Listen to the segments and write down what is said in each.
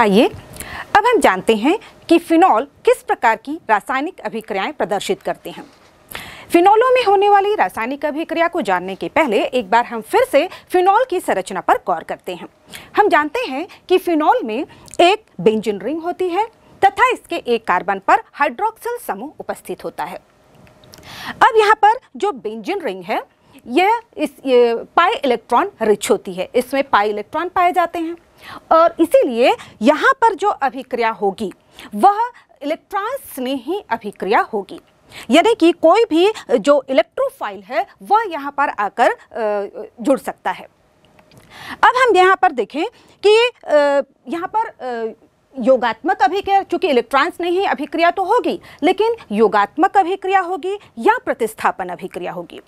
आइए अब हम जानते हैं कि फिनॉल किस प्रकार की रासायनिक अभिक्रियाएं प्रदर्शित करते हैं फिनॉलों में होने वाली रासायनिक अभिक्रिया को जानने के पहले एक बार हम फिर से फिनॉल की संरचना पर गौर करते हैं हम जानते हैं कि फिनॉल में एक बेंजिन रिंग होती है तथा इसके एक कार्बन पर हाइड्रोक्सिल समूह उपस्थित होता है अब यहाँ पर जो बेंजिन रिंग है यह इस पाई इलेक्ट्रॉन रिच होती है इसमें पाई इलेक्ट्रॉन पाए जाते हैं और इसीलिए यहाँ पर जो अभिक्रिया होगी वह इलेक्ट्रॉन्स में ही अभिक्रिया होगी यानी कि कोई भी जो इलेक्ट्रोफाइल है वह यहाँ पर आकर जुड़ सकता है अब हम यहाँ पर देखें कि यहाँ पर योगात्मक अभिक्रिया चूंकि इलेक्ट्रॉन्स नहीं अभिक्रिया तो होगी लेकिन योगात्मक अभिक्रिया होगी या प्रतिस्थापन अभिक्रिया होगी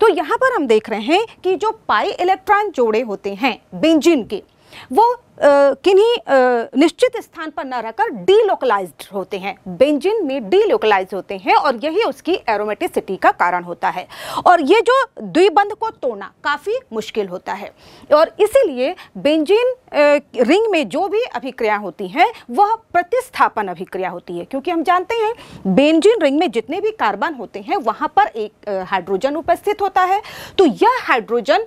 तो यहाँ पर हम देख रहे हैं कि जो पाई इलेक्ट्रॉन जोड़े होते हैं बेंजिन के वो किन्हीं निश्चित स्थान पर न रहकर डीलोकलाइज्ड होते हैं बेंजिन में डीलोकलाइज होते हैं और यही उसकी एरोमेटिसिटी का कारण होता है और ये जो द्विबंध को तोड़ना काफ़ी मुश्किल होता है और इसीलिए बेंजिन रिंग में जो भी अभिक्रिया होती हैं वह प्रतिस्थापन अभिक्रिया होती है क्योंकि हम जानते हैं बेंजिन रिंग में जितने भी कार्बन होते हैं वहाँ पर एक हाइड्रोजन उपस्थित होता है तो यह हाइड्रोजन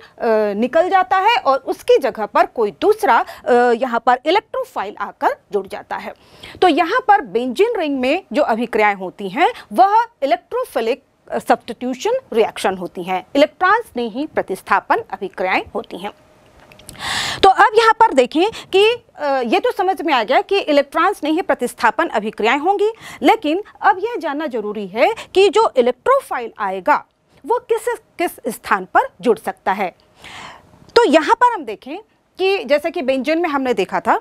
निकल जाता है और उसकी जगह पर कोई दूसरा यहाँ पर इलेक्ट्रोफाइल आकर जुड़ जाता है तो यहाँ पर बेंजिन रिंग में जो अभिक्रियाएं होती हैं वह इलेक्ट्रोफिलिक सब्सटीट्यूशन रिएक्शन होती हैं इलेक्ट्रॉन्स ने ही प्रतिस्थापन अभिक्रियाएं होती हैं तो अब यहाँ पर देखें कि ये तो समझ में आ गया कि इलेक्ट्रॉन्स ने ही प्रतिस्थापन अभिक्रियाएं होंगी लेकिन अब यह जानना जरूरी है कि जो इलेक्ट्रोफाइल आएगा वो किस किस स्थान पर जुड़ सकता है तो यहाँ पर हम देखें कि जैसे कि बेंजीन में हमने देखा था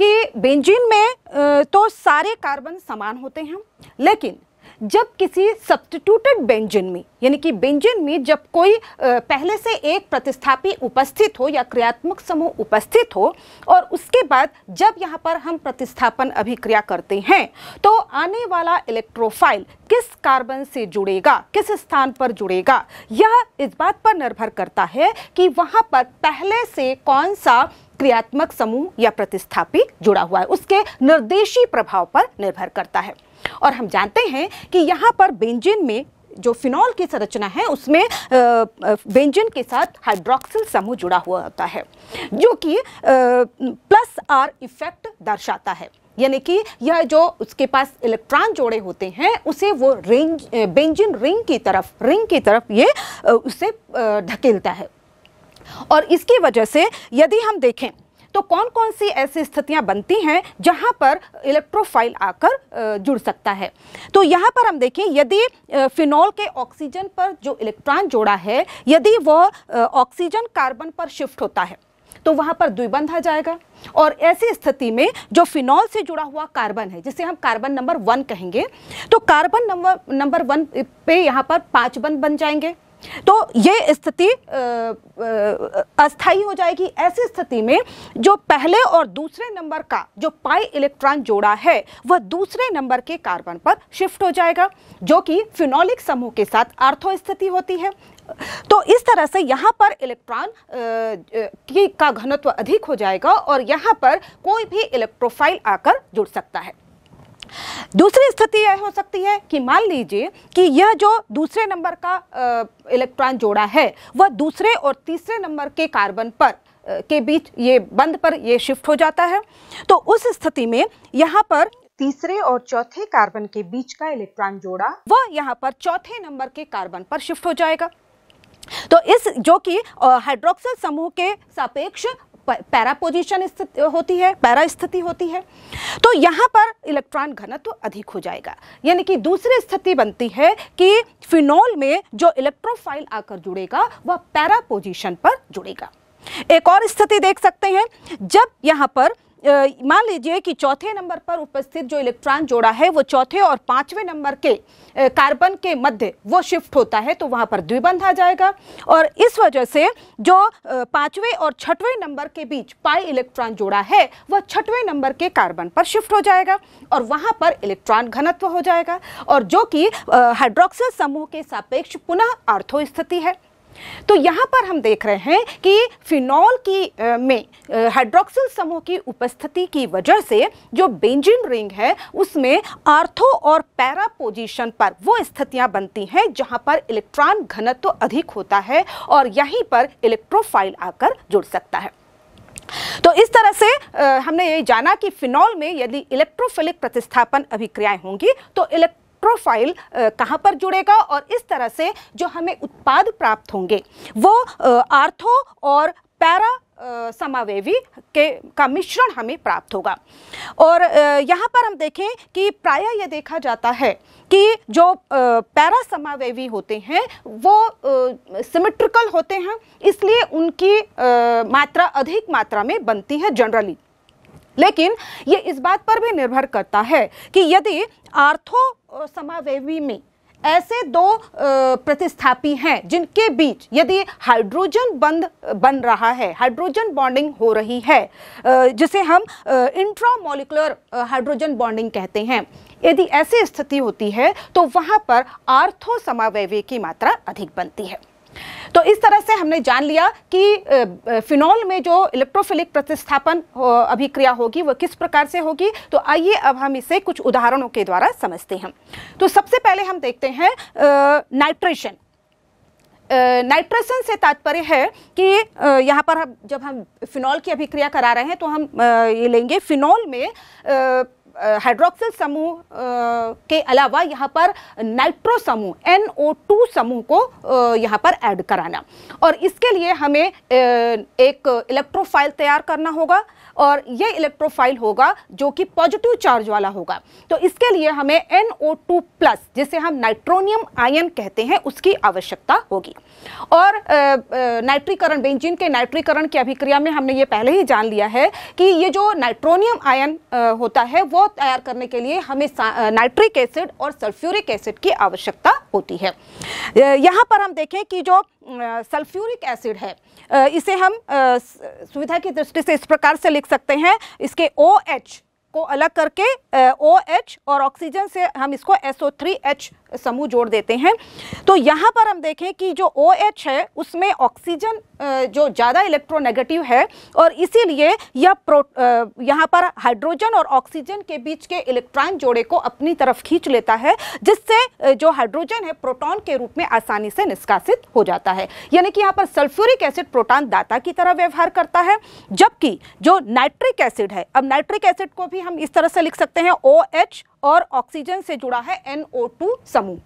कि बेंजीन में तो सारे कार्बन समान होते हैं लेकिन जब किसी सब्सटीट्यूटेड व्यंजन में यानी कि व्यंजन में जब कोई पहले से एक प्रतिस्थापी उपस्थित हो या क्रियात्मक समूह उपस्थित हो और उसके बाद जब यहाँ पर हम प्रतिस्थापन अभिक्रिया करते हैं तो आने वाला इलेक्ट्रोफाइल किस कार्बन से जुड़ेगा किस स्थान पर जुड़ेगा यह इस बात पर निर्भर करता है कि वहाँ पर पहले से कौन सा क्रियात्मक समूह या प्रतिस्थापी जुड़ा हुआ है उसके निर्देशी प्रभाव पर निर्भर करता है और हम जानते हैं कि यहाँ पर बेंजिन में जो फिनॉल की संरचना है उसमें बेंजिन के साथ हाइड्रोक्सिल समूह जुड़ा हुआ होता है जो कि प्लस आर इफेक्ट दर्शाता है यानी कि यह जो उसके पास इलेक्ट्रॉन जोड़े होते हैं उसे वो रेंज बेंजिन रिंग की तरफ रिंग की तरफ ये उसे ढकेलता है और इसकी वजह से यदि हम देखें तो कौन कौन सी ऐसी स्थितियां बनती हैं जहां पर इलेक्ट्रोफाइल आकर जुड़ सकता है तो यहाँ पर हम देखें यदि फिनॉल के ऑक्सीजन पर जो इलेक्ट्रॉन जोड़ा है यदि वह ऑक्सीजन कार्बन पर शिफ्ट होता है तो वहां पर द्विबंध आ जाएगा और ऐसी स्थिति में जो फिनॉल से जुड़ा हुआ कार्बन है जिसे हम कार्बन नंबर वन कहेंगे तो कार्बन नंबर नंबर वन पे यहाँ पर पांच बंद बन जाएंगे तो ये स्थिति अस्थाई हो जाएगी ऐसी स्थिति में जो पहले और दूसरे नंबर का जो पाई इलेक्ट्रॉन जोड़ा है वह दूसरे नंबर के कार्बन पर शिफ्ट हो जाएगा जो कि फिनोलिक समूह के साथ आर्थो स्थिति होती है तो इस तरह से यहाँ पर इलेक्ट्रॉन की का घनत्व अधिक हो जाएगा और यहाँ पर कोई भी इलेक्ट्रोफाइल आकर जुड़ सकता है दूसरी स्थिति यह हो सकती है कि मान लीजिए कि यह जो दूसरे नंबर का इलेक्ट्रॉन जोड़ा है वह दूसरे और तीसरे नंबर के कार्बन पर के बीच ये बंद पर ये शिफ्ट हो जाता है तो उस स्थिति में यहाँ पर तीसरे और चौथे कार्बन के बीच का इलेक्ट्रॉन जोड़ा वह यहाँ पर चौथे नंबर के कार्बन पर शिफ्ट हो जाएगा तो इस जो कि हाइड्रोक्सल समूह के सापेक्ष पैरा पोजिशन स्थिति होती है पैरा स्थिति होती है तो यहाँ पर इलेक्ट्रॉन घनत्व तो अधिक हो जाएगा यानी कि दूसरी स्थिति बनती है कि फिनोल में जो इलेक्ट्रोफाइल आकर जुड़ेगा वह पैरा पोजिशन पर जुड़ेगा एक और स्थिति देख सकते हैं जब यहाँ पर मान लीजिए कि चौथे नंबर पर उपस्थित जो इलेक्ट्रॉन जोड़ा है वो चौथे और पांचवें नंबर के कार्बन के मध्य वो शिफ्ट होता है तो वहाँ पर द्विबंध आ जाएगा और इस वजह से जो पाँचवें और छठवें नंबर के बीच पाई इलेक्ट्रॉन जोड़ा है वह छठवें नंबर के कार्बन पर शिफ्ट हो जाएगा और वहाँ पर इलेक्ट्रॉन घनत्व हो जाएगा और जो कि हाइड्रोक्सिल समूह के सापेक्ष पुनः आर्थो स्थिति है तो यहाँ पर हम देख रहे हैं कि फिनॉल की आ, में हाइड्रोक्सिल समूह की उपस्थिति की वजह से जो बेंजिन रिंग है उसमें आर्थो और पैरा पोजीशन पर वो स्थितियाँ बनती हैं जहाँ पर इलेक्ट्रॉन घनत्व तो अधिक होता है और यहीं पर इलेक्ट्रोफाइल आकर जुड़ सकता है तो इस तरह से आ, हमने ये जाना कि फिनॉल में यदि इलेक्ट्रोफिलिक प्रतिस्थापन अभिक्रियाएं होंगी तो इलेक्ट्रो प्रोफाइल कहाँ पर जुड़ेगा और इस तरह से जो हमें उत्पाद प्राप्त होंगे वो आर्थो और पैरा समावेवी के का मिश्रण हमें प्राप्त होगा और यहाँ पर हम देखें कि प्राय यह देखा जाता है कि जो पैरा समावेवी होते हैं वो सिमेट्रिकल होते हैं इसलिए उनकी मात्रा अधिक मात्रा में बनती है जनरली लेकिन ये इस बात पर भी निर्भर करता है कि यदि आर्थो समावेवी में ऐसे दो प्रतिस्थापी हैं जिनके बीच यदि हाइड्रोजन बंद बन रहा है हाइड्रोजन बॉन्डिंग हो रही है जिसे हम इंट्रामोलिकुलर हाइड्रोजन बॉन्डिंग कहते हैं यदि ऐसी स्थिति होती है तो वहाँ पर आर्थो समावेवी की मात्रा अधिक बनती है तो इस तरह से हमने जान लिया कि फिनॉल में जो इलेक्ट्रोफिलिक प्रतिस्थापन अभिक्रिया होगी वह किस प्रकार से होगी तो आइए अब हम इसे कुछ उदाहरणों के द्वारा समझते हैं तो सबसे पहले हम देखते हैं नाइट्रेशन नाइट्रेशन से तात्पर्य है कि यहाँ पर हम जब हम फिनॉल की अभिक्रिया करा रहे हैं तो हम ये लेंगे फिनॉल में हाइड्रोक्सिल समूह के अलावा यहाँ पर नाइट्रो समूह NO2 समूह को यहाँ पर ऐड कराना और इसके लिए हमें एक इलेक्ट्रोफाइल तैयार करना होगा और ये इलेक्ट्रोफाइल होगा जो कि पॉजिटिव चार्ज वाला होगा तो इसके लिए हमें NO2 प्लस जिसे हम नाइट्रोनियम आयन कहते हैं उसकी आवश्यकता होगी और नाइट्रीकरण बेंजीन के नाइट्रीकरण की अभिक्रिया में हमने ये पहले ही जान लिया है कि ये जो नाइट्रोनियम आयन होता है वो तैयार करने के लिए हमें नाइट्रिक एसिड और सल्फ्यूरिक एसिड की आवश्यकता होती है यहाँ पर हम देखें कि जो सल्फ्यूरिक एसिड है इसे हम सुविधा की दृष्टि से इस प्रकार से लिख सकते हैं इसके ओ OH को अलग करके ओ OH और ऑक्सीजन से हम इसको एसओ थ्री एच समूह जोड़ देते हैं तो यहाँ पर हम देखें कि जो ओ OH है उसमें ऑक्सीजन जो ज़्यादा इलेक्ट्रोनेगेटिव है और इसीलिए यह प्रो यहाँ पर हाइड्रोजन और ऑक्सीजन के बीच के इलेक्ट्रॉन जोड़े को अपनी तरफ खींच लेता है जिससे जो हाइड्रोजन है प्रोटॉन के रूप में आसानी से निष्कासित हो जाता है यानी कि यहाँ पर सल्फ्यूरिक एसिड प्रोटॉन दाता की तरह व्यवहार करता है जबकि जो नाइट्रिक एसिड है अब नाइट्रिक एसिड को भी हम इस तरह से लिख सकते हैं ओ OH और ऑक्सीजन से जुड़ा है NO2 समूह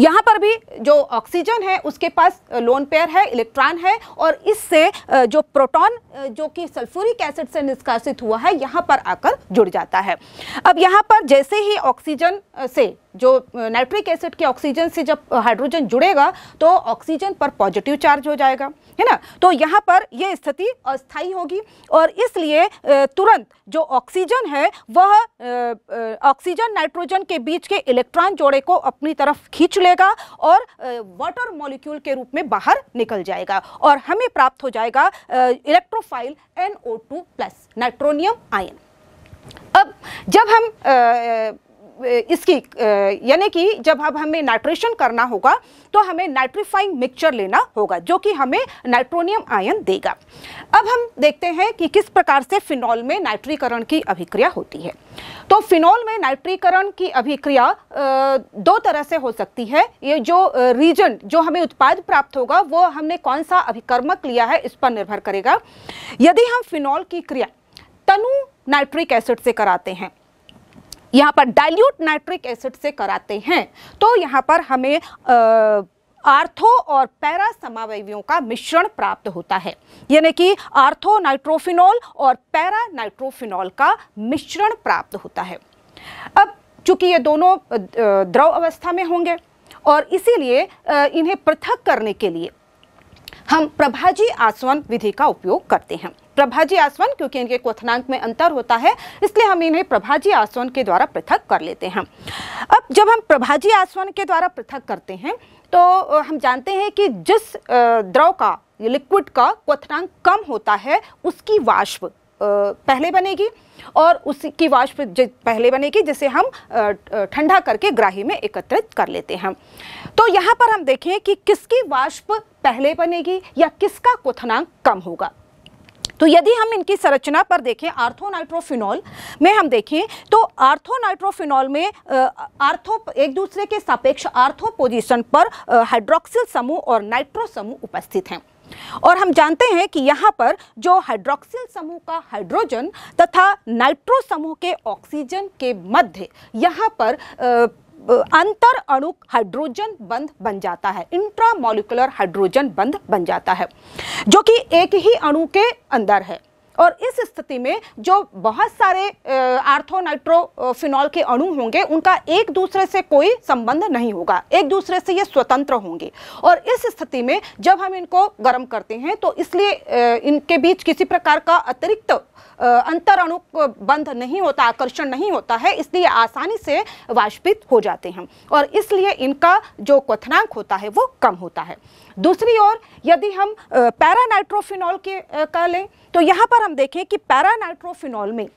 यहां पर भी जो ऑक्सीजन है उसके पास लोन पेयर है इलेक्ट्रॉन है और इससे जो प्रोटॉन जो कि सल्फ्यूरिक एसिड से निष्कासित हुआ है यहां पर आकर जुड़ जाता है अब यहां पर जैसे ही ऑक्सीजन से जो नाइट्रिक एसिड के ऑक्सीजन से जब हाइड्रोजन जुड़ेगा तो ऑक्सीजन पर पॉजिटिव चार्ज हो जाएगा है ना तो यहाँ पर यह स्थिति अस्थायी होगी और इसलिए तुरंत जो ऑक्सीजन है वह ऑक्सीजन नाइट्रोजन के बीच के इलेक्ट्रॉन जोड़े को अपनी तरफ खींच लेगा और वाटर मॉलिक्यूल के रूप में बाहर निकल जाएगा और हमें प्राप्त हो जाएगा electrophile N O two plus nitronium ion अब जब हम इसकी यानी कि जब अब हमें नाइट्रेशन करना होगा तो हमें नाइट्रीफाइंग मिक्सचर लेना होगा जो कि हमें नाइट्रोनियम आयन देगा अब हम देखते हैं कि किस प्रकार से फिनॉल में नाइट्रीकरण की अभिक्रिया होती है तो फिनॉल में नाइट्रीकरण की अभिक्रिया दो तरह से हो सकती है ये जो रीजन जो हमें उत्पाद प्राप्त होगा वो हमने कौन सा अभिकर्मक लिया है इस पर निर्भर करेगा यदि हम फिनॉल की क्रिया तनु नाइट्रिक एसिड से कराते हैं यहाँ पर डाइल्यूट नाइट्रिक एसिड से कराते हैं तो यहाँ पर हमें आ, आर्थो और पैरा समावयवियों का मिश्रण प्राप्त होता है यानी कि आर्थो नाइट्रोफिनॉल और पैरा नाइट्रोफिनॉल का मिश्रण प्राप्त होता है अब चूंकि ये दोनों द्रव अवस्था में होंगे और इसीलिए इन्हें पृथक करने के लिए हम प्रभाजी आसवन विधि का उपयोग करते हैं प्रभाजी आसवन क्योंकि इनके क्वथनांक में अंतर होता है इसलिए हम इन्हें प्रभाजी आसवन के द्वारा पृथक कर लेते हैं अब जब हम प्रभाजी आसवन के द्वारा पृथक करते हैं तो हम जानते हैं कि जिस द्रव का लिक्विड का क्वथनांक कम होता है उसकी वाष्प पहले बनेगी और उसकी वाष्प पहले बनेगी जिसे हम ठंडा करके ग्राही में एकत्रित कर लेते हैं तो यहाँ पर हम देखें कि किसकी वाष्प पहले बनेगी या किसका क्वथनांक कम होगा तो यदि हम इनकी संरचना पर देखें आर्थोनाइट्रोफिनॉल में हम देखें तो आर्थोनाइट्रोफिनॉल में आर्थो एक दूसरे के सापेक्ष आर्थो पोजिशन पर हाइड्रोक्सिल समूह और नाइट्रो समूह उपस्थित हैं और हम जानते हैं कि यहाँ पर जो हाइड्रोक्सिल समूह का हाइड्रोजन तथा नाइट्रो समूह के ऑक्सीजन के मध्य यहाँ पर अंतर अणु हाइड्रोजन बंध बन जाता है इंट्रामोलिकुलर हाइड्रोजन बंध बन जाता है जो कि एक ही अणु के अंदर है और इस स्थिति में जो बहुत सारे आर्थोनाइट्रोफिनॉल के अणु होंगे उनका एक दूसरे से कोई संबंध नहीं होगा एक दूसरे से ये स्वतंत्र होंगे और इस स्थिति में जब हम इनको गर्म करते हैं तो इसलिए इनके बीच किसी प्रकार का अतिरिक्त अंतर अणु बंध नहीं होता आकर्षण नहीं होता है इसलिए आसानी से वाष्पित हो जाते हैं और इसलिए इनका जो क्वथनांक होता है वो कम होता है दूसरी ओर यदि हम पैरानाइट्रोफिनॉल के का लें तो यहाँ पर हम देखें कि पैरानाइट्रोफिनॉल में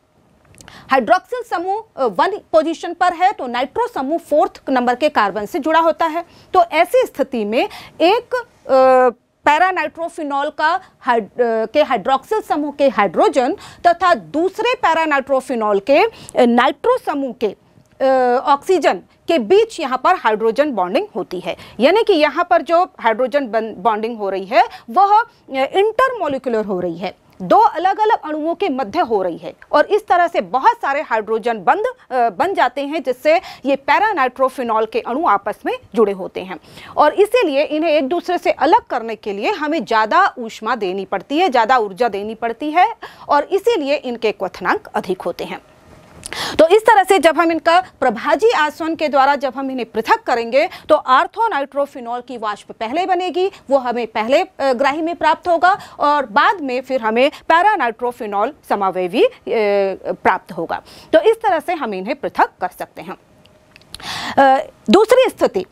हाइड्रोक्सिल समूह वन पोजीशन पर है तो नाइट्रो समूह फोर्थ नंबर के कार्बन से जुड़ा होता है तो ऐसी स्थिति में एक पैरानाइट्रोफिनॉल का हाइड के हाइड्रोक्सिल समूह के हाइड्रोजन तथा दूसरे पैरानाइट्रोफिनॉल के नाइट्रो समूह के ऑक्सीजन के बीच यहाँ पर हाइड्रोजन बॉन्डिंग होती है यानी कि यहाँ पर जो हाइड्रोजन बॉन्डिंग हो रही है वह इंटरमोलिकुलर हो रही है दो अलग अलग अणुओं के मध्य हो रही है और इस तरह से बहुत सारे हाइड्रोजन बंद बन जाते हैं जिससे ये पैरानाइट्रोफिनॉल के अणु आपस में जुड़े होते हैं और इसीलिए इन्हें एक दूसरे से अलग करने के लिए हमें ज़्यादा ऊष्मा देनी पड़ती है ज़्यादा ऊर्जा देनी पड़ती है और इसीलिए इनके क्वथनांक अधिक होते हैं तो इस तरह से जब हम इनका प्रभाजी आसवन के द्वारा जब हम इन्हें पृथक करेंगे तो आर्थोनाइट्रोफिनॉल की वाष्प पहले बनेगी वो हमें पहले ग्राही में प्राप्त होगा और बाद में फिर हमें पैरानाइट्रोफिनॉल समावयवी प्राप्त होगा तो इस तरह से हम इन्हें पृथक कर सकते हैं दूसरी स्थिति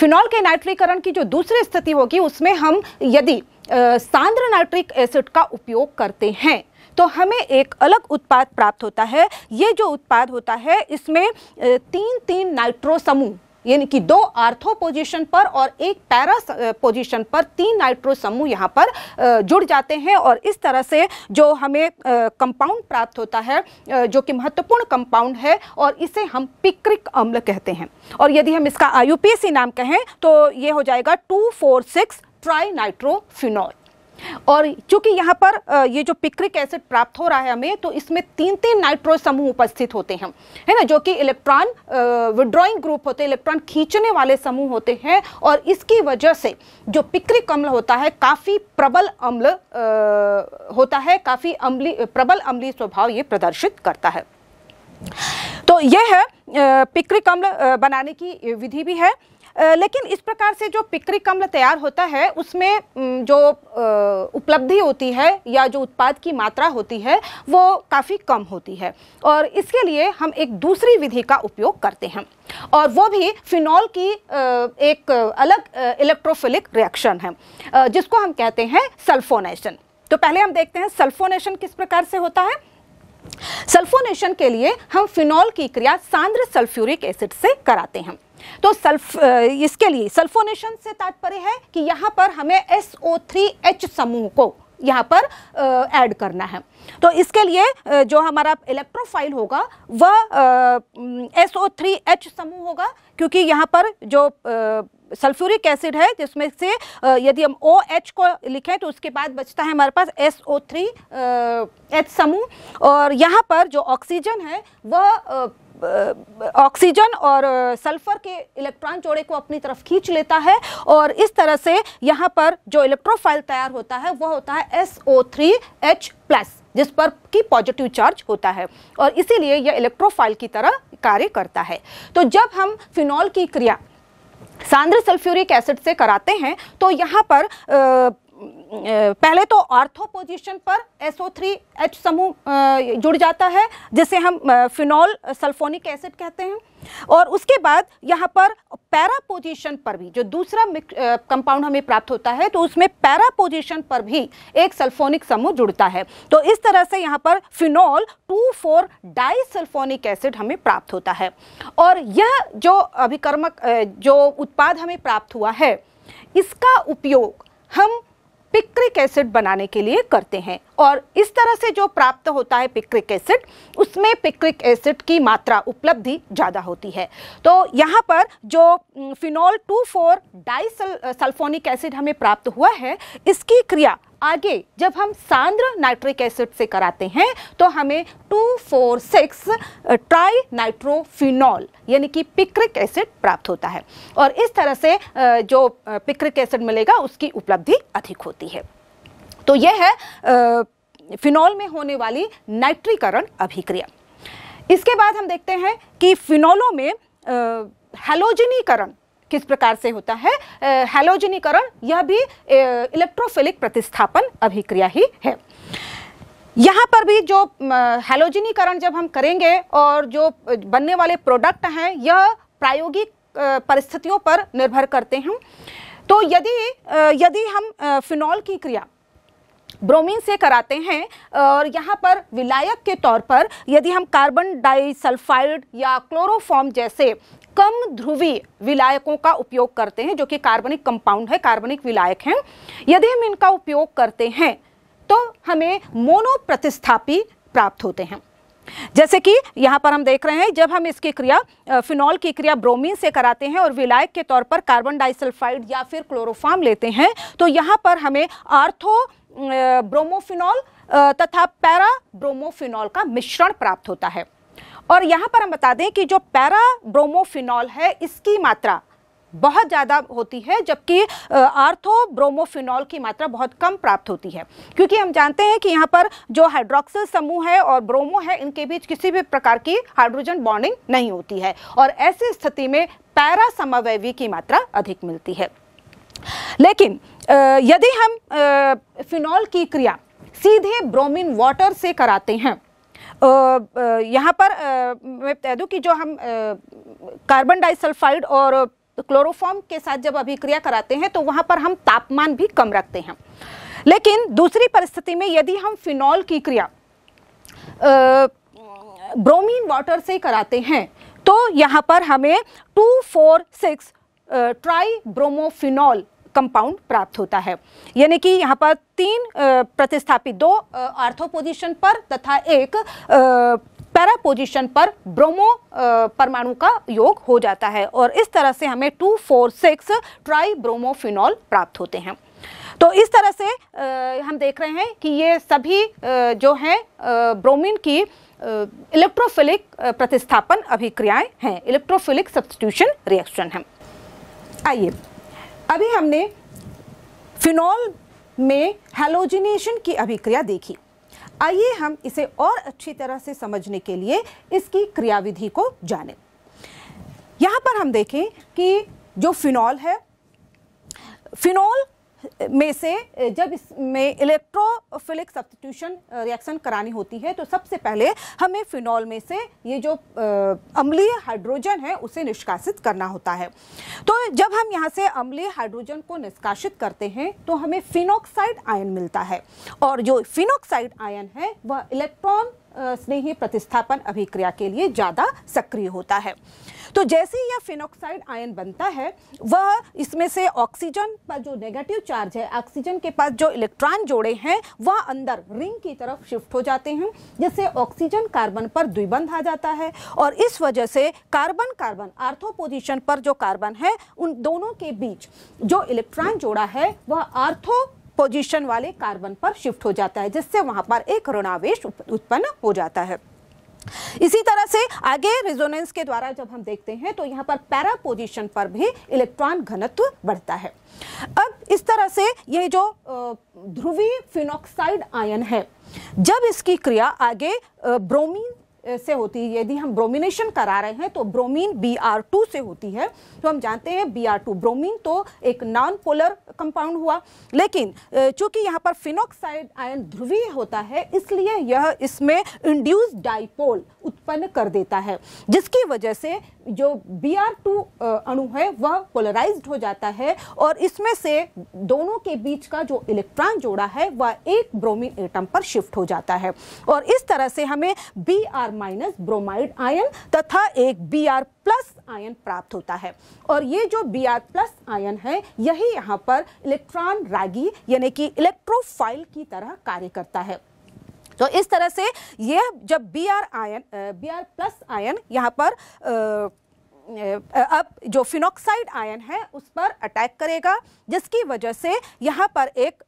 फिनॉल के नाइट्रीकरण की जो दूसरी स्थिति होगी उसमें हम यदि सांद्र नाइट्रिक एसिड का उपयोग करते हैं तो हमें एक अलग उत्पाद प्राप्त होता है ये जो उत्पाद होता है इसमें तीन तीन नाइट्रो समूह यानी कि दो आर्थो पोजीशन पर और एक पैरा पोजीशन पर तीन नाइट्रो समूह यहाँ पर जुड़ जाते हैं और इस तरह से जो हमें कंपाउंड प्राप्त होता है जो कि महत्वपूर्ण कंपाउंड है और इसे हम पिक्रिक अम्ल कहते हैं और यदि हम इसका आई नाम कहें तो ये हो जाएगा two four six tri nitrophenol और चूंकि यहाँ पर ये जो पिक्रिक एसिड प्राप्त हो रहा है हमें तो इसमें तीन तीन नाइट्रो समूह उपस्थित होते हैं है ना जो कि इलेक्ट्रॉन विड्रॉइंग ग्रुप होते हैं इलेक्ट्रॉन खींचने वाले समूह होते हैं और इसकी वजह से जो पिक्रिक अम्ल होता है काफ़ी प्रबल अम्ल आ, होता है काफ़ी अम्ली प्रबल अम्ली स्वभाव ये प्रदर्शित करता है तो यह है पिक्रिक अम्ल बनाने की विधि भी है लेकिन इस प्रकार से जो पिकरी कम्ल तैयार होता है उसमें जो उपलब्धि होती है या जो उत्पाद की मात्रा होती है वो काफ़ी कम होती है और इसके लिए हम एक दूसरी विधि का उपयोग करते हैं और वो भी फिनॉल की एक अलग इलेक्ट्रोफिलिक रिएक्शन है जिसको हम कहते हैं सल्फोनेशन तो पहले हम देखते हैं सल्फोनेशन किस प्रकार से होता है सल्फोनेशन के लिए हम फिनॉल की क्रिया सांद्र सल्फ्यूरिक एसिड से कराते हैं तो सल्फ इसके लिए सल्फोनेशन से तात्पर्य है कि यहाँ पर हमें एस ओ थ्री एच समूह को यहाँ पर ऐड करना है तो इसके लिए जो हमारा इलेक्ट्रोफाइल होगा वह एस ओ थ्री एच समूह होगा क्योंकि यहाँ पर जो सल्फ्यूरिक एसिड है जिसमें से यदि हम ओ OH एच को लिखें तो उसके बाद बचता है हमारे पास एस ओ थ्री एच समूह और यहाँ पर जो ऑक्सीजन है वह ऑक्सीजन और सल्फर के इलेक्ट्रॉन जोड़े को अपनी तरफ खींच लेता है और इस तरह से यहाँ पर जो इलेक्ट्रोफाइल तैयार होता है वह होता है S O three H plus जिस पर की पॉजिटिव चार्ज होता है और इसीलिए यह इलेक्ट्रोफाइल की तरह कार्य करता है तो जब हम फिनॉल की क्रिया सांद्र सल्फ्यूरिक एसिड से कराते हैं तो यहाँ पर पहले तो ऑर्थो पोजीशन पर एच समूह जुड़ जाता है जिसे हम फिनॉल सल्फोनिक एसिड कहते हैं और उसके बाद यहाँ पर पैरा पोजीशन पर भी जो दूसरा कंपाउंड हमें प्राप्त होता है तो उसमें पैरा पोजीशन पर भी एक सल्फोनिक समूह जुड़ता है तो इस तरह से यहाँ पर phenol two four di sulphonic acid हमें प्राप्त होता है और यह जो अभिकर्मक जो उत्पाद हमें प्राप्त हुआ है इसका उपयोग हम पिक्रिक एसिड बनाने के लिए करते हैं और इस तरह से जो प्राप्त होता है पिक्रिक एसिड उसमें पिक्रिक एसिड की मात्रा उपलब्धि ज़्यादा होती है तो यहाँ पर जो फिनॉल टू फोर डाइसल सल्फोनिक एसिड हमें प्राप्त हुआ है इसकी क्रिया आगे जब हम सांद्र नाइट्रिक एसिड से कराते हैं तो हमें 246 ट्राई नाइट्रोफिनॉल यानी कि पिक्रिक एसिड प्राप्त होता है और इस तरह से जो पिक्रिक एसिड मिलेगा उसकी उपलब्धि अधिक होती है तो यह है फिनॉल में होने वाली नाइट्रीकरण अभिक्रिया इसके बाद हम देखते हैं कि फिनॉलों में हेलोजनीकरण किस प्रकार से होता है हेलोजनीकरण यह भी इलेक्ट्रोफिलिक प्रतिस्थापन अभिक्रिया ही है यहाँ पर भी जो हेलोजनीकरण जब हम करेंगे और जो बनने वाले प्रोडक्ट हैं यह प्रायोगिक परिस्थितियों पर निर्भर करते हैं तो यदि यदि हम फिनॉल की क्रिया ब्रोमीन से कराते हैं और यहाँ पर विलायक के तौर पर यदि हम कार्बन डाइसल्फाइड या क्लोरोफॉर्म जैसे कम ध्रुवी विलायकों का उपयोग करते हैं जो कि कार्बनिक कंपाउंड है कार्बनिक विलायक हैं यदि हम इनका उपयोग करते हैं तो हमें मोनो प्रतिस्थापी प्राप्त होते हैं जैसे कि यहाँ पर हम देख रहे हैं जब हम इसकी क्रिया फिनॉल की क्रिया ब्रोमीन से कराते हैं और विलायक के तौर पर कार्बन डाइसल्फाइड या फिर क्लोरोफार्म लेते हैं तो यहाँ पर हमें आर्थो ब्रोमोफिनॉल तथा पैरा ब्रोमोफिनॉल का मिश्रण प्राप्त होता है और यहाँ पर हम बता दें कि जो पैरा ब्रोमोफिनॉल है इसकी मात्रा बहुत ज़्यादा होती है जबकि आर्थो ब्रोमोफिनॉल की मात्रा बहुत कम प्राप्त होती है क्योंकि हम जानते हैं कि यहाँ पर जो हाइड्रोक्सिल समूह है और ब्रोमो है इनके बीच किसी भी प्रकार की हाइड्रोजन बॉन्डिंग नहीं होती है और ऐसी स्थिति में पैरा समावैवी की मात्रा अधिक मिलती है लेकिन यदि हम फिनॉल की क्रिया सीधे ब्रोमीन वाटर से कराते हैं यहाँ पर मैं बता दूँ कि जो हम कार्बन डाइसल्फाइड और क्लोरोफॉर्म के साथ जब अभिक्रिया कराते हैं तो वहाँ पर हम तापमान भी कम रखते हैं लेकिन दूसरी परिस्थिति में यदि हम फिनॉल की क्रिया ब्रोमीन वाटर से कराते हैं तो यहाँ पर हमें two four six tri bromophenol compound प्राप्त होता है यानी कि यहाँ पर तीन प्रतिस्थापित दो आर्थो पोजिशन पर तथा एक पैरा पोजिशन पर ब्रोमो परमाणु का योग हो जाता है और इस तरह से हमें two four six tri bromophenol प्राप्त होते हैं तो इस तरह से हम देख रहे हैं कि ये सभी जो हैं ब्रोमीन की इलेक्ट्रोफिलिक प्रतिस्थापन अभिक्रियाएं हैं इलेक्ट्रोफिलिक सब्सटीट्यूशन रिएक्शन हैं आइए अभी हमने फिनॉल में हेलोजिनेशन की अभिक्रिया देखी आइए हम इसे और अच्छी तरह से समझने के लिए इसकी क्रियाविधि को जानें यहाँ पर हम देखें कि जो फिनॉल है फिनॉल में से जब इसमें इलेक्ट्रोफिलिक सब्सटीट्यूशन रिएक्शन करानी होती है तो सबसे पहले हमें फिनॉल में से ये जो अम्लीय हाइड्रोजन है उसे निष्कासित करना होता है तो जब हम यहाँ से अम्लीय हाइड्रोजन को निष्कासित करते हैं तो हमें फिनोक्साइड आयन मिलता है और जो फिनोक्साइड आयन है वह इलेक्ट्रॉन स्नेही प्रतिस्थापन अभिक्रिया के लिए ज़्यादा सक्रिय होता है तो जैसे ही यह फिनोक्साइड आयन बनता है वह इसमें से ऑक्सीजन पर जो नेगेटिव चार्ज है ऑक्सीजन के पास जो इलेक्ट्रॉन जोड़े हैं वह अंदर रिंग की तरफ शिफ्ट हो जाते हैं जिससे ऑक्सीजन कार्बन पर द्विबंध आ जाता है और इस वजह से कार्बन कार्बन आर्थो पोजिशन पर जो कार्बन है उन दोनों के बीच जो इलेक्ट्रॉन जोड़ा है वह आर्थो पोजीशन वाले कार्बन पर शिफ्ट हो जाता है जिससे वहाँ पर एक ऋणावेश उत्पन्न हो जाता है इसी तरह से आगे रेजोनेंस के द्वारा जब हम देखते हैं तो यहाँ पर पैरा पोजिशन पर भी इलेक्ट्रॉन घनत्व बढ़ता है अब इस तरह से ये जो ध्रुवी फिनोक्साइड आयन है जब इसकी क्रिया आगे ब्रोमीन से होती है यदि हम ब्रोमिनेशन करा रहे हैं तो ब्रोमीन बी आर टू से होती है तो हम जानते हैं बी आर टू ब्रोमीन तो एक नॉन पोलर कंपाउंड हुआ लेकिन चूंकि यहाँ पर फिनोक्साइड आयन ध्रुवीय होता है इसलिए यह इसमें इंड्यूस डाइपोल उत्पन्न कर देता है जिसकी वजह से जो बी आर टू अणु है वह पोलराइज्ड हो जाता है और इसमें से दोनों के बीच का जो इलेक्ट्रॉन जोड़ा है वह एक ब्रोमीन एटम पर शिफ्ट हो जाता है और इस तरह से हमें B R minus bromide ion तथा एक बी आर प्लस आयन प्राप्त होता है और ये जो बी आर प्लस आयन है यही यहाँ पर इलेक्ट्रॉन रागी यानी कि इलेक्ट्रोफाइल की तरह कार्य करता है तो इस तरह से यह जब B R ion B R plus ion यहाँ पर अब जो फिनोक्साइड आयन है उस पर अटैक करेगा जिसकी वजह से यहाँ पर एक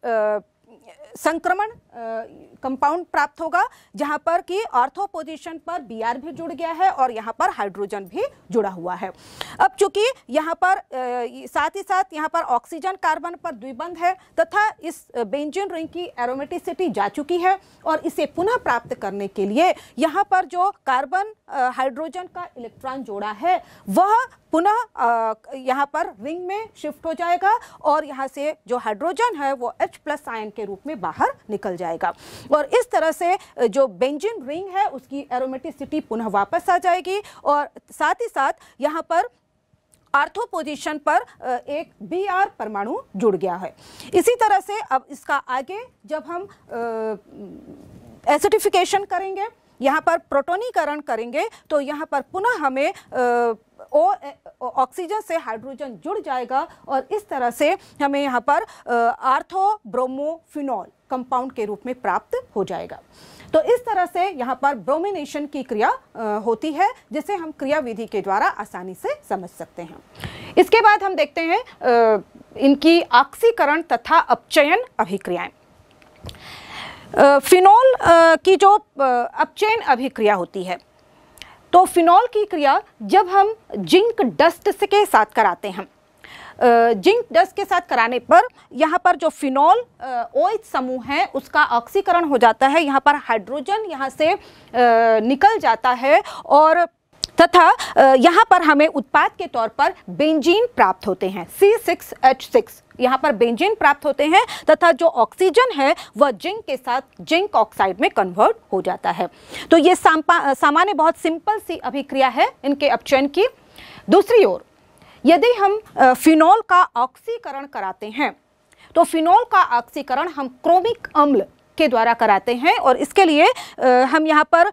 संक्रमण कंपाउंड प्राप्त होगा जहां पर कि ऑर्थो पोजिशन पर बी भी जुड़ गया है और यहां पर हाइड्रोजन भी जुड़ा हुआ है अब चूंकि यहां पर साथ ही साथ यहां पर ऑक्सीजन कार्बन पर द्विबंध है तथा इस बेंजिन रिंग की एरोमेटिसिटी जा चुकी है और इसे पुनः प्राप्त करने के लिए यहाँ पर जो कार्बन हाइड्रोजन का इलेक्ट्रॉन जोड़ा है वह पुनः यहाँ पर रिंग में शिफ्ट हो जाएगा और यहाँ से जो हाइड्रोजन है वो एच प्लस आयन के रूप में बाहर निकल जाएगा जाएगा और इस तरह से जो बेंजिन रिंग है उसकी एरोमेटिसिटी पुनः वापस आ जाएगी और साथ ही साथ यहाँ पर आर्थो पोजीशन पर एक बी आर परमाणु जुड़ गया है इसी तरह से अब इसका आगे जब हम एसिडिफिकेशन करेंगे यहाँ पर प्रोटोनीकरण करेंगे तो यहाँ पर पुनः हमें ओ ऑक्सीजन से हाइड्रोजन जुड़ जाएगा और इस तरह से हमें यहाँ पर आर्थो ब्रोमोफिनॉल कंपाउंड के रूप में प्राप्त हो जाएगा तो इस तरह से यहाँ पर ब्रोमिनेशन की क्रिया होती है जिसे हम क्रिया विधि के द्वारा आसानी से समझ सकते हैं इसके बाद हम देखते हैं इनकी आक्सीकरण तथा अपचयन अभिक्रियाएं फिनोल की जो अपचैन अभिक्रिया होती है तो फिनॉल की क्रिया जब हम जिंक डस्ट के साथ कराते हैं जिंक डस्ट के साथ कराने पर यहाँ पर जो फिनॉल ओ समूह है उसका ऑक्सीकरण हो जाता है यहाँ पर हाइड्रोजन यहाँ से निकल जाता है और तथा यहाँ पर हमें उत्पाद के तौर पर बेंजीन प्राप्त होते हैं C6H6 यहाँ पर बेंजीन प्राप्त होते हैं तथा जो ऑक्सीजन है वह जिंक के साथ जिंक ऑक्साइड में कन्वर्ट हो जाता है तो ये सामान्य बहुत सिंपल सी अभिक्रिया है इनके अपचयन की दूसरी ओर यदि हम फिनॉल का ऑक्सीकरण कराते हैं तो फिनॉल का ऑक्सीकरण हम क्रोमिक अम्ल के द्वारा कराते हैं और इसके लिए हम यहाँ पर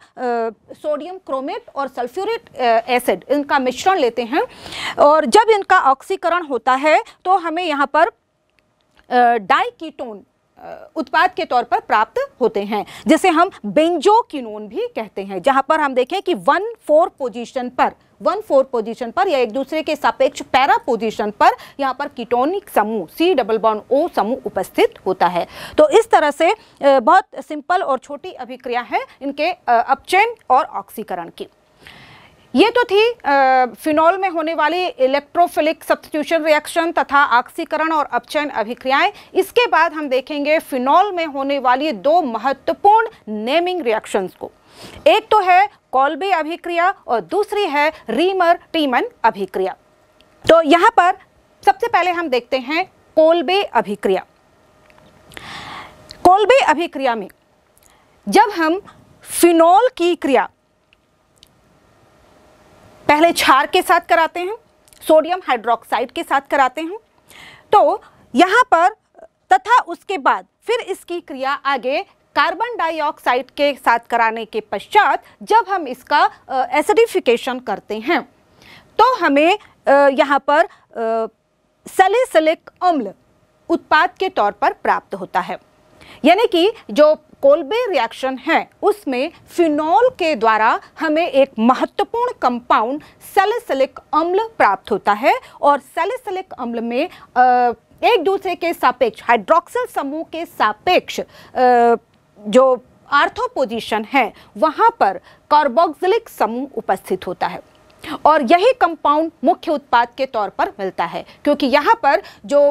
सोडियम क्रोमेट और सल्फ्यूरिक एसिड इनका मिश्रण लेते हैं और जब इनका ऑक्सीकरण होता है तो हमें यहाँ पर डाई कीटोन उत्पाद के तौर पर प्राप्त होते हैं जिसे हम बेंजोकिनोन भी कहते हैं जहाँ पर हम देखें कि वन फोर पोजिशन पर वन फोर पोजिशन पर या एक दूसरे के सापेक्ष पैरा पोजिशन पर यहाँ पर कीटोनिक समूह सी डबल बॉन्ड ओ समूह उपस्थित होता है तो इस तरह से बहुत सिंपल और छोटी अभिक्रिया है इनके अपचयन और ऑक्सीकरण की ये तो थी फिनॉल में होने वाली इलेक्ट्रोफिलिक सब्सटीट्यूशन रिएक्शन तथा ऑक्सीकरण और अपचयन अभिक्रियाएं इसके बाद हम देखेंगे फिनॉल में होने वाली दो महत्वपूर्ण नेमिंग रिएक्शंस को एक तो है कॉल्बे अभिक्रिया और दूसरी है रीमर टीमन अभिक्रिया तो यहां पर सबसे पहले हम देखते हैं कोलबे अभिक्रिया कोलबे अभिक्रिया में जब हम फिनोल की क्रिया पहले क्षार के साथ कराते हैं सोडियम हाइड्रोक्साइड के साथ कराते हैं तो यहां पर तथा उसके बाद फिर इसकी क्रिया आगे कार्बन डाइऑक्साइड के साथ कराने के पश्चात जब हम इसका एसिडिफिकेशन करते हैं तो हमें यहाँ पर सेलिसिलिक अम्ल उत्पाद के तौर पर प्राप्त होता है यानी कि जो कोल्बे रिएक्शन है उसमें फिनॉल के द्वारा हमें एक महत्वपूर्ण कंपाउंड सेलिसलिक अम्ल प्राप्त होता है और सेलिसलिक अम्ल में एक दूसरे के सापेक्ष हाइड्रोक्सिल समूह के सापेक्ष जो आर्थो पोजीशन है वहाँ पर कार्बोक्सिलिक समूह उपस्थित होता है और यही कंपाउंड मुख्य उत्पाद के तौर पर मिलता है क्योंकि यहाँ पर जो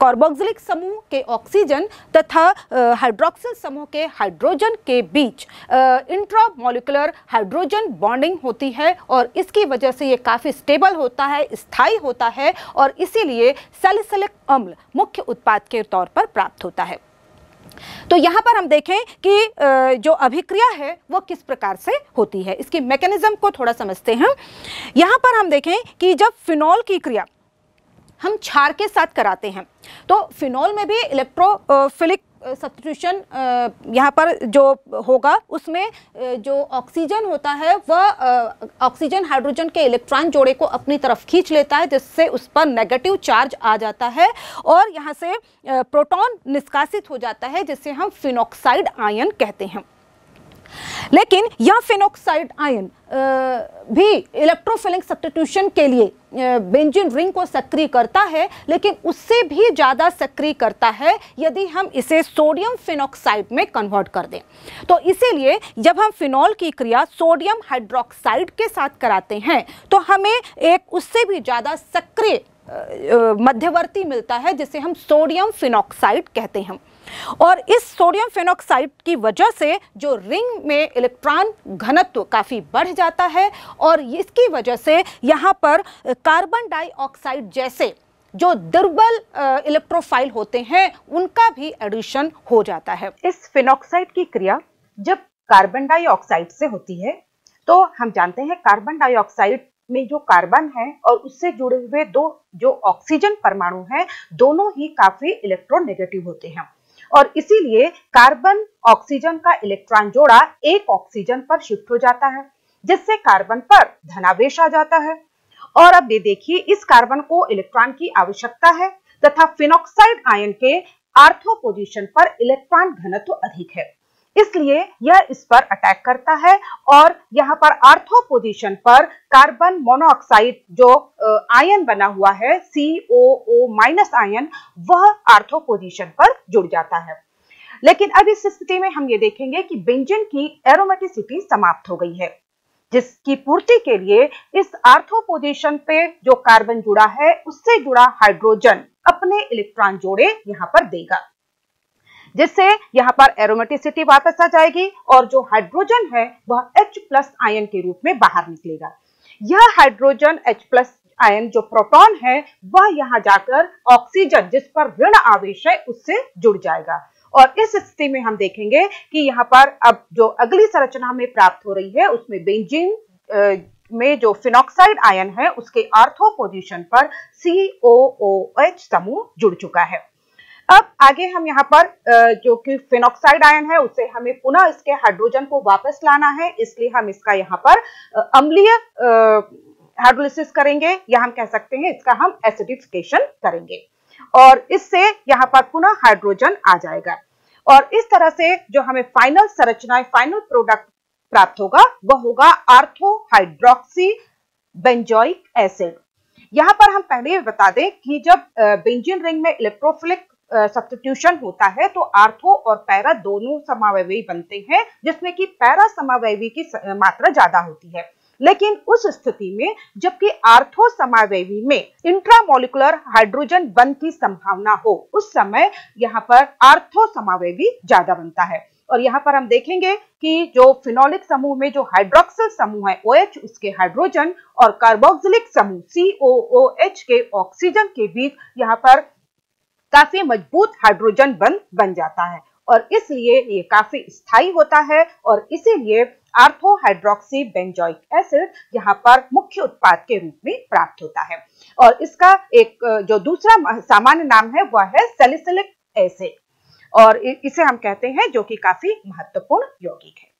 कार्बोक्सिलिक समूह के ऑक्सीजन तथा हाइड्रोक्सिल समूह के हाइड्रोजन के बीच इंट्रामोलिकुलर हाइड्रोजन बॉन्डिंग होती है और इसकी वजह से ये काफ़ी स्टेबल होता है स्थायी होता है और इसीलिए सेलिसलिक अम्ल मुख्य उत्पाद के तौर पर प्राप्त होता है तो यहाँ पर हम देखें कि जो अभिक्रिया है वो किस प्रकार से होती है इसकी मैकेनिज्म को थोड़ा समझते हैं यहाँ पर हम देखें कि जब फिनॉल की क्रिया हम क्षार के साथ कराते हैं तो फिनॉल में भी इलेक्ट्रोफिलिक सब्सटीट्यूशन यहाँ पर जो होगा उसमें जो ऑक्सीजन होता है वह ऑक्सीजन हाइड्रोजन के इलेक्ट्रॉन जोड़े को अपनी तरफ खींच लेता है जिससे उस पर नेगेटिव चार्ज आ जाता है और यहाँ से प्रोटॉन निष्कासित हो जाता है जिसे हम फिनोक्साइड आयन कहते हैं लेकिन यह फिनोक्साइड आयन भी इलेक्ट्रोफिलिंग सब्सटीट्यूशन के लिए बेंजिन रिंग को सक्रिय करता है लेकिन उससे भी ज़्यादा सक्रिय करता है यदि हम इसे सोडियम फिनोक्साइड में कन्वर्ट कर दें तो इसीलिए जब हम फिनॉल की क्रिया सोडियम हाइड्रोक्साइड के साथ कराते हैं तो हमें एक उससे भी ज़्यादा सक्रिय मध्यवर्ती मिलता है जिसे हम सोडियम फिनोक्साइड कहते हैं और इस सोडियम फेनोक्साइड की वजह से जो रिंग में इलेक्ट्रॉन घनत्व काफ़ी बढ़ जाता है और इसकी वजह से यहाँ पर कार्बन डाइऑक्साइड जैसे जो दुर्बल इलेक्ट्रोफाइल होते हैं उनका भी एडिशन हो जाता है इस फिनोक्साइड की क्रिया जब कार्बन डाइऑक्साइड से होती है तो हम जानते हैं कार्बन डाइऑक्साइड में जो कार्बन है और उससे जुड़े हुए दो जो ऑक्सीजन परमाणु हैं दोनों ही काफी इलेक्ट्रोनेगेटिव होते हैं और इसीलिए कार्बन ऑक्सीजन का इलेक्ट्रॉन जोड़ा एक ऑक्सीजन पर शिफ्ट हो जाता है जिससे कार्बन पर धनावेश आ जाता है और अब ये देखिए इस कार्बन को इलेक्ट्रॉन की आवश्यकता है तथा फिनोक्साइड आयन के आर्थो पोजिशन पर इलेक्ट्रॉन घनत्व अधिक है इसलिए यह इस पर अटैक करता है और यहाँ पर आर्थो पोजिशन पर कार्बन मोनोऑक्साइड जो आयन बना हुआ है सीओओ माइनस आयन वह आर्थो पोजिशन पर जुड़ जाता है लेकिन अब इस स्थिति में हम ये देखेंगे कि बेंजन की एरोमेटिसिटी समाप्त हो गई है जिसकी पूर्ति के लिए इस आर्थो पोजिशन पे जो कार्बन जुड़ा है उससे जुड़ा हाइड्रोजन अपने इलेक्ट्रॉन जोड़े यहाँ पर देगा जिससे यहाँ पर एरोमेटिसिटी वापस आ जाएगी और जो हाइड्रोजन है वह H प्लस आयन के रूप में बाहर निकलेगा यह हाइड्रोजन H प्लस आयन जो प्रोटॉन है वह यहाँ जाकर ऑक्सीजन जिस पर ऋण आवेश है उससे जुड़ जाएगा और इस स्थिति में हम देखेंगे कि यहाँ पर अब जो अगली संरचना हमें प्राप्त हो रही है उसमें बेंजीन में जो फिनोक्साइड आयन है उसके आर्थो पोजीशन पर सी समूह जुड़ चुका है अब आगे हम यहाँ पर जो कि फिनोक्साइड आयन है उससे हमें पुनः इसके हाइड्रोजन को वापस लाना है इसलिए हम इसका यहाँ पर अम्लीय हाइड्रोलिसिस करेंगे या हम कह सकते हैं इसका हम एसिडिफिकेशन करेंगे और इससे यहाँ पर पुनः हाइड्रोजन आ जाएगा और इस तरह से जो हमें फाइनल संरचना फाइनल प्रोडक्ट प्राप्त होगा वह होगा आर्थोहाइड्रोक्सी बेंजोइक एसिड यहां पर हम पहले बता दें कि जब बेंजिन रिंग में इलेक्ट्रोफिलिक सब्सटीट्यूशन होता है तो आर्थो और पैरा दोनों समावयवी बनते हैं जिसमें कि पैरा समावयवी की मात्रा ज्यादा होती है लेकिन उस स्थिति में जबकि आर्थो समावयवी में इंट्रामोलिकुलर हाइड्रोजन बन की संभावना हो उस समय यहाँ पर आर्थो समावयवी ज्यादा बनता है और यहाँ पर हम देखेंगे कि जो फिनोलिक समूह में जो हाइड्रोक्सिल समूह है OH उसके हाइड्रोजन और कार्बोक्सिलिक समूह COOH के ऑक्सीजन के बीच यहाँ पर काफी मजबूत हाइड्रोजन बंद बन जाता है और इसलिए ये काफी स्थायी होता है और इसीलिए आर्थो हाइड्रोक्सी बेंजोइक एसिड यहाँ पर मुख्य उत्पाद के रूप में प्राप्त होता है और इसका एक जो दूसरा सामान्य नाम है वह है सेलिसिलिक एसिड और इसे हम कहते हैं जो कि काफी महत्वपूर्ण यौगिक है